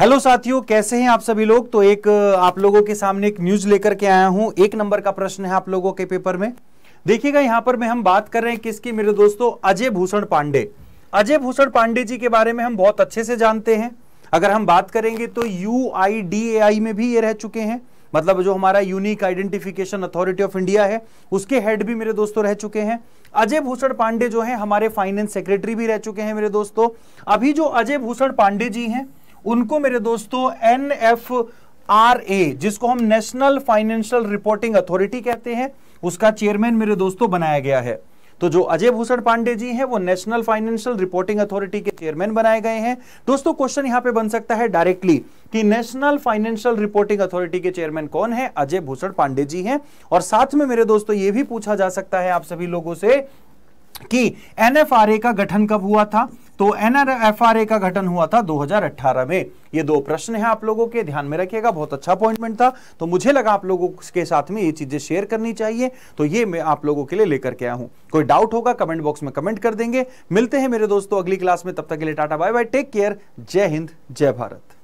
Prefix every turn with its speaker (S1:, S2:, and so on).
S1: hello साथियों कैसे हैं आप सभी लोग तो एक आप लोगों के सामने एक न्यूज लेकर के आया हूं एक नंबर का प्रश्न है आप लोगों के पेपर में देखिएगा यहां पर मैं हम बात कर रहे हैं किसकी मेरे दोस्तों अजय भूषण पांडे अजय भूषण पांडे जी के बारे में हम बहुत अच्छे से जानते हैं अगर हम बात करेंगे तो यू में भी ये रह चुके हैं मतलब जो हमारा unique identification authority of India है उसके हेड भी मेरे दोस्तों रह चुके हैं अजय भूषण पांडे जो हैं हमारे फाइनेंस सेक्रेटरी भी रह चुके हैं मेरे दोस्तों अभी जो अजय भूषण पांडे जी हैं उनको मेरे दोस्तों एन एफ आर ए जिसको हम नेशनल फाइनेंशियल रिपोर्टिंग अथॉरिटी कहते हैं उसका चेयरमैन मेरे दोस्तों बनाया गया है तो जो अजय भूषण पांडे जी हैं वो नेशनल फाइनेंशियल रिपोर्टिंग अथॉरिटी के चेयरमैन बनाए गए हैं दोस्तों क्वेश्चन यहां पे बन सकता है डायरेक्टली कि नेशनल फाइनेंशियल रिपोर्टिंग अथॉरिटी के चेयरमैन कौन है अजय भूषण पांडे जी हैं और साथ में मेरे दोस्तों ये भी पूछा जा सकता है आप सभी लोगों से कि एनएफआरए का गठन कब हुआ था तो एनआरएफआरए का गठन हुआ था 2018 में ये दो प्रश्न हैं आप लोगों के ध्यान में रखिएगा बहुत अच्छा अपॉइंटमेंट था तो मुझे लगा आप लोगों के साथ में ये चीजें शेयर करनी चाहिए तो ये मैं आप लोगों के लिए लेकर के आया हूं कोई डाउट होगा कमेंट बॉक्स में कमेंट कर देंगे मिलते हैं मेरे दोस्तों अगली क्लास में तब तक के लिए tata bye bye take care जय हिंद जय भारत